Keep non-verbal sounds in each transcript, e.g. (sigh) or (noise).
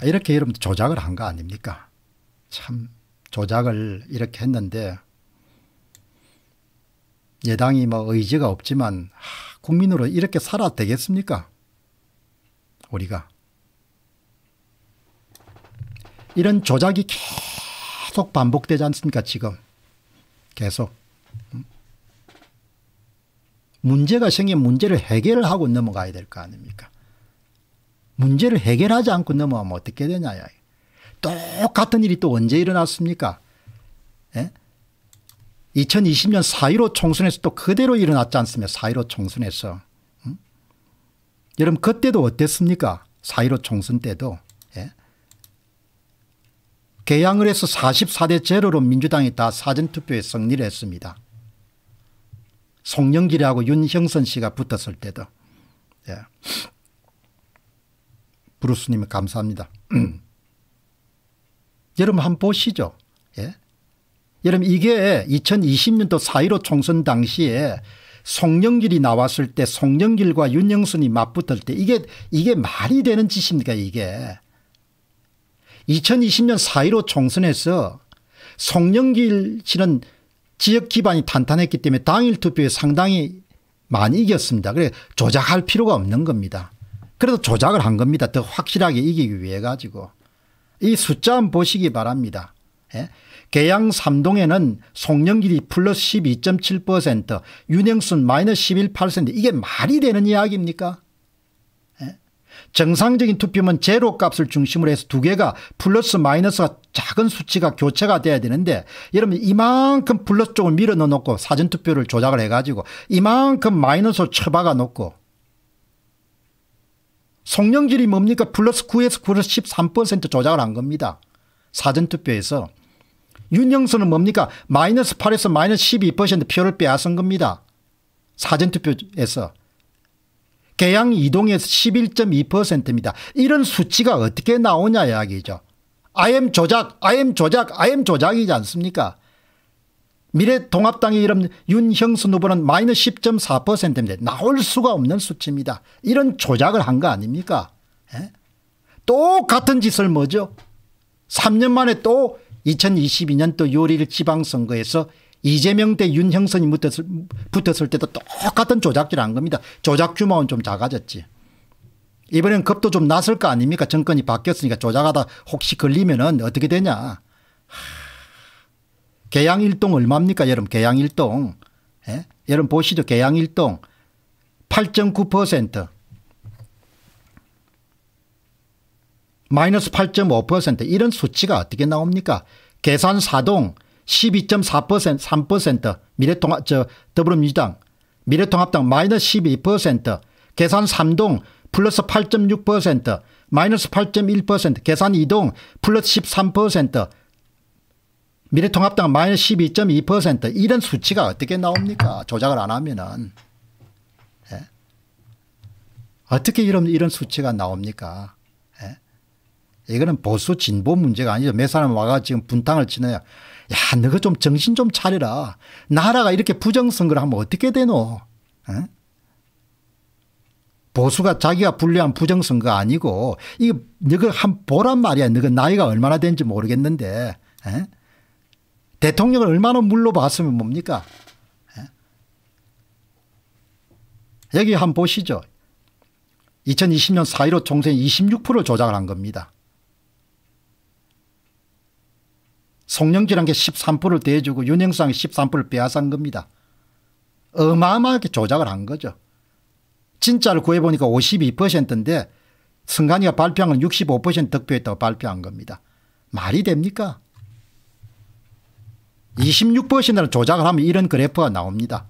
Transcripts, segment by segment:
아, 이렇게 여러분 조작을 한 거 아닙니까? 참 조작을 이렇게 했는데 예당이 뭐 의지가 없지만 하, 국민으로 이렇게 살아 되겠습니까? 우리가 이런 조작이 계속 반복되지 않습니까 지금 계속 음. 문제가 생긴 문제를 해결하고 넘어가야 될 거 아닙니까? 문제를 해결하지 않고 넘어가면 어떻게 되냐. 똑같은 일이 또 언제 일어났습니까? 예? 2020년 4.15 총선에서 또 그대로 일어났지 않습니까? 4.15 총선에서. 음? 여러분 그때도 어땠습니까? 4.15 총선 때도. 예? 개항을 해서 44대 제로 민주당이 다 사전투표에 승리를 했습니다. 송영길하고 윤형선 씨가 붙었을 때도. 예. 브루스님 감사합니다. (clears throat) 여러분 한번 보시죠. 예? 여러분 이게 2020년도 4.15 총선 당시에 송영길이 나왔을 때 송영길과 윤영순이 맞붙을 때 이게 이게 말이 되는 짓입니까 이게. 2020년 4.15 총선에서 송영길 씨는 지역 기반이 탄탄했기 때문에 당일 투표에 상당히 많이 이겼습니다. 그래 조작할 필요가 없는 겁니다. 그래도 조작을 한 겁니다. 더 확실하게 이기기 위해 가지고. 이 숫자 한번 보시기 바랍니다. 예? 계양 3동에는 송년길이 플러스 12.7% 윤영순 마이너스 11% 8 이게 말이 되는 이야기입니까? 예? 정상적인 투표면 제로 값을 중심으로 해서 두 개가 플러스 마이너스가 작은 수치가 교체가 돼야 되는데 여러분 이만큼 플러스 쪽을 밀어 넣어놓고 사전투표를 조작을 해가지고 이만큼 마이너스 로 처박아 놓고 송영길이 뭡니까 플러스 9에서 플러스 13% 조작을 한 겁니다. 사전투표에서. 윤영수는 뭡니까 마이너스 8에서 마이너스 12% 표를 빼앗은 겁니다. 사전투표에서. 개양 이동에서 11.2%입니다. 이런 수치가 어떻게 나오냐 이야기죠. IM 조작, IM 조작, IM 조작이지 않습니까? 미래동합당의 이름 윤형순 후보는 마이너스 10.4%입니다. 나올 수가 없는 수치입니다. 이런 조작을 한 거 아닙니까? 에? 예? 똑같은 짓을 뭐죠? 3년 만에 또 2022년도 요리를 지방선거에서 이재명 때 윤형선이 붙었을, 붙었을 때도 똑같은 조작질 을한 겁니다. 조작 규모는 좀 작아졌지. 이번엔 겁도 좀 났을 거 아닙니까? 정권이 바뀌었으니까 조작하다 혹시 걸리면 어떻게 되냐. 계양일동 얼마입니까 여러분 계양일동 예? 여러분 보시죠 계양일동 8.9% 마이너스 8.5% 이런 수치가 어떻게 나옵니까 계산 사동 12.4% 3% 미래통합 저 더불어민주당 미래통합당 마이너스 12% 계산 삼동 플러스 8.6% 마이너스 8.1% 계산 이동 플러스 13% 미래통합당 마이너스 12.2% 이런 수치가 어떻게 나옵니까? 조작을 안 하면은. 예? 어떻게 이런, 이런 수치가 나옵니까? 예? 이거는 보수 진보 문제가 아니죠. 몇 사람 와가 지금 분탕을 치네요. 야, 너가 좀 정신 좀 차려라. 나라가 이렇게 부정선거를 하면 어떻게 되노? 예? 보수가 자기가 불리한 부정선거 아니고, 이거, 너가 한 보란 말이야. 너가 나이가 얼마나 된지 모르겠는데, 예? 대통령을 얼마나 물로 봤으면 뭡니까? 예? 여기 한번 보시죠. 2020년 4.15 총선 26% 조작을 한 겁니다. 송영진한 게 13%를 대주고 윤영상 13%를 빼앗은 겁니다. 어마어마하게 조작을 한 거죠. 진짜를 구해보니까 52%인데 승관이가 발표한 건 65% 득표했다고 발표한 겁니다. 말이 됩니까? 26%를 조작을 하면 이런 그래프가 나옵니다.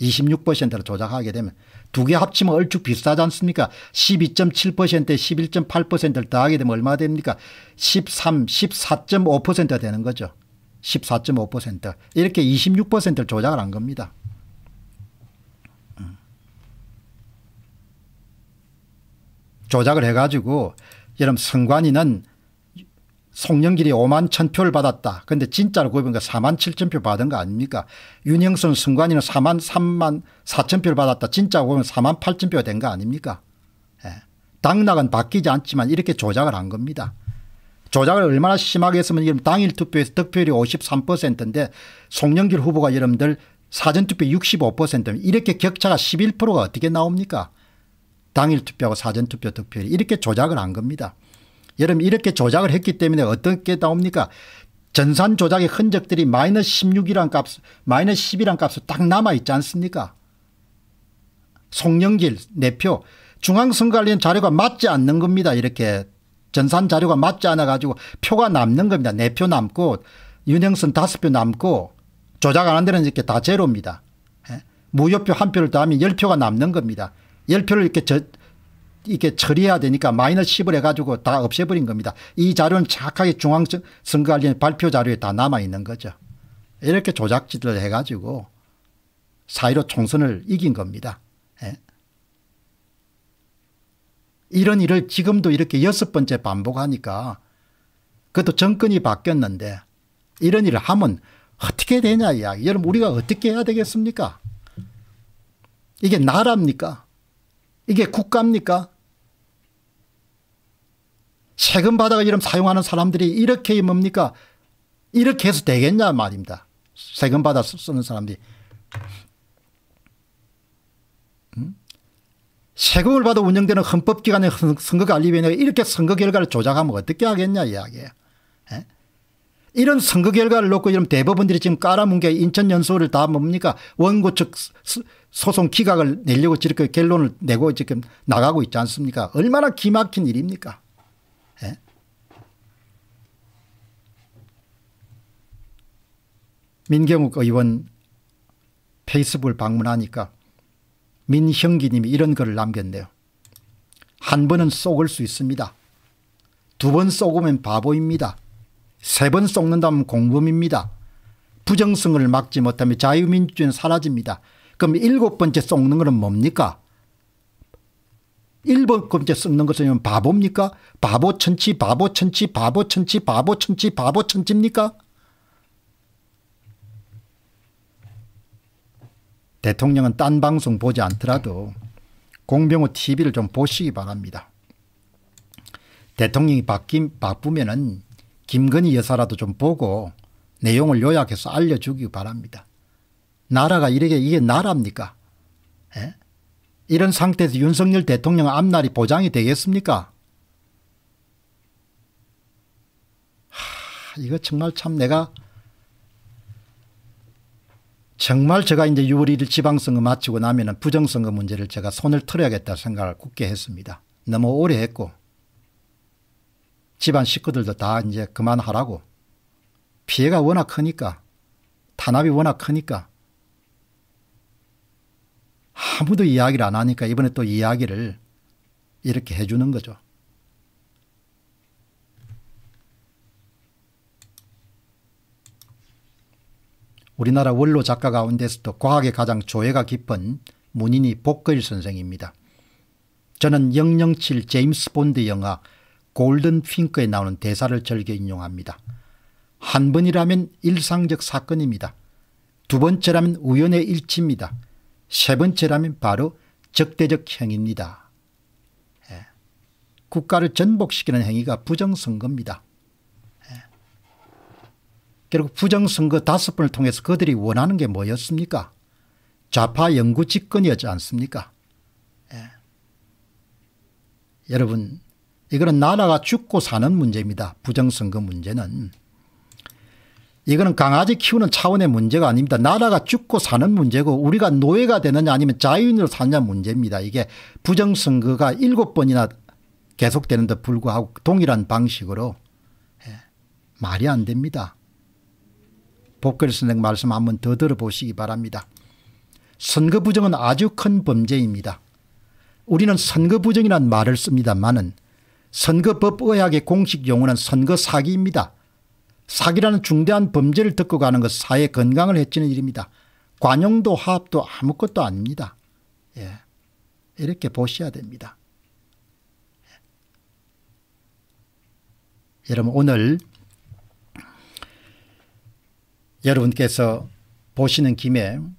26%를 조작하게 되면 두 개 합치면 얼추 비슷하지 않습니까? 12.7%에 11.8%를 더하게 되면 얼마 됩니까? 13, 14.5%가 되는 거죠. 14.5% 이렇게 26%를 조작을 한 겁니다. 음. 조작을 해가지고 여러분 선관위는 송영길이 5만 천표를 받았다. 근데 진짜로 그해보니까 4만 7천 표 받은 거 아닙니까? 윤영선 승관이는 4만 3만 4천 표를 받았다. 진짜 보면 4만 8천 표가 된 거 아닙니까? 예. 당락은 바뀌지 않지만 이렇게 조작을 한 겁니다. 조작을 얼마나 심하게 했으면 여러분 당일 투표에서 득표율이 53%인데 송영길 후보가 여러분들 사전투표 6 5 이렇게 격차가 11%가 어떻게 나옵니까? 당일 투표하고 사전투표 득표율이 이렇게 조작을 한 겁니다. 여러분 이렇게 조작을 했기 때문에 어떻게 나옵니까? 전산 조작의 흔적들이 마이너스 16이란 값, 마이너스 10이란 값으로 딱 남아있지 않습니까? 송영길 내표 중앙선관리원 자료가 맞지 않는 겁니다. 이렇게 전산 자료가 맞지 않아 가지고 표가 남는 겁니다. 내표 남고 윤영선 다섯 표 남고 조작 안한 데는 이렇게 다 제로입니다. 예? 무효표 한 표를 더하면 0 표가 남는 겁니다. 1 0 표를 이렇게 이렇게 처리해야 되니까 마이너스 10을 해가지고 다 없애버린 겁니다. 이 자료는 착하게 중앙선거관련 발표 자료에 다 남아있는 거죠. 이렇게 조작질을 해가지고 사1로 총선을 이긴 겁니다. 예. 이런 일을 지금도 이렇게 여섯 번째 반복하니까 그것도 정권이 바뀌었는데 이런 일을 하면 어떻게 되냐 이야기. 여러분 우리가 어떻게 해야 되겠습니까? 이게 나라입니까? 이게 국가입니까? 세금 받아가 이름 사용하는 사람들이 이렇게 뭡니까? 이렇게 해서 되겠냐 말입니다. 세금 받아 쓰는 사람들이. 음? 세금을 받아 운영되는 헌법기관의 선거관리위원회가 이렇게 선거 결과를 조작하면 어떻게 하겠냐 이야기예요. 에? 이런 선거 결과를 놓고 이런 대법원들이 지금 깔아뭉 게 인천 연수를 다 뭡니까 원고 측 소송 기각을 내려고 지금 결론을 내고 지금 나가고 있지 않습니까 얼마나 기막힌 일입니까 민경욱 의원 페이스북을 방문하니까 민형기님이 이런 글을 남겼네요. 한 번은 속을 수 있습니다. 두 번 속으면 바보입니다. 세 번 속는다면 공범입니다. 부정성을 막지 못하면 자유민주주의는 사라집니다. 그럼 일곱 번째 속는 것은 뭡니까? 일번 번째 속는 것은 바보입니까? 바보 천치 바보 천치 바보 천치 바보 천치 바보 천치입니까? 대통령은 딴 방송 보지 않더라도 공병호 TV를 좀 보시기 바랍니다. 대통령이 바뀜, 바쁘면은 김건희 여사라도 좀 보고 내용을 요약해서 알려주기 바랍니다. 나라가 이렇게 이게 나라입니까? 에? 예? 이런 상태에서 윤석열 대통령 앞날이 보장이 되겠습니까? 하, 이거 정말 참 내가 정말 제가 이제 6월 1일 지방선거 마치고 나면은 부정선거 문제를 제가 손을 털어야겠다 생각을 굳게 했습니다. 너무 오래 했고 집안 식구들도 다 이제 그만하라고 피해가 워낙 크니까 탄압이 워낙 크니까 아무도 이야기를 안 하니까 이번에 또 이야기를 이렇게 해주는 거죠. 우리나라 원로 작가 가운데서도 과학에 가장 조예가 깊은 문인이 복글 선생입니다. 저는 007 제임스 본드 영화 골든 핑크에 나오는 대사를 즐겨 인용합니다. 한 번이라면 일상적 사건입니다. 두 번째라면 우연의 일치입니다. 세 번째라면 바로 적대적 행위입니다. 예. 국가를 전복시키는 행위가 부정선거입니다. 결국 부정선거 다섯 번을 통해서 그들이 원하는 게 뭐였습니까? 좌파 영구 집권이었지 않습니까? 예. 여러분 이거는 나라가 죽고 사는 문제입니다. 부정선거 문제는. 이거는 강아지 키우는 차원의 문제가 아닙니다. 나라가 죽고 사는 문제고 우리가 노예가 되느냐 아니면 자유인으로 사느냐 문제입니다. 이게 부정선거가 일곱 번이나 계속되는데 불구하고 동일한 방식으로 예. 말이 안 됩니다. 복근 선생 말씀 한 번 더 들어보시기 바랍니다. 선거 부정은 아주 큰 범죄입니다. 우리는 선거 부정이란 말을 씁니다만은 선거법 의학의 공식 용어는 선거 사기입니다. 사기라는 중대한 범죄를 듣고 가는 것 사회 건강을 해치는 일입니다. 관용도 화합도 아무것도 아닙니다. 예. 이렇게 보셔야 됩니다. 예. 여러분 오늘 여러분께서 보시는 김에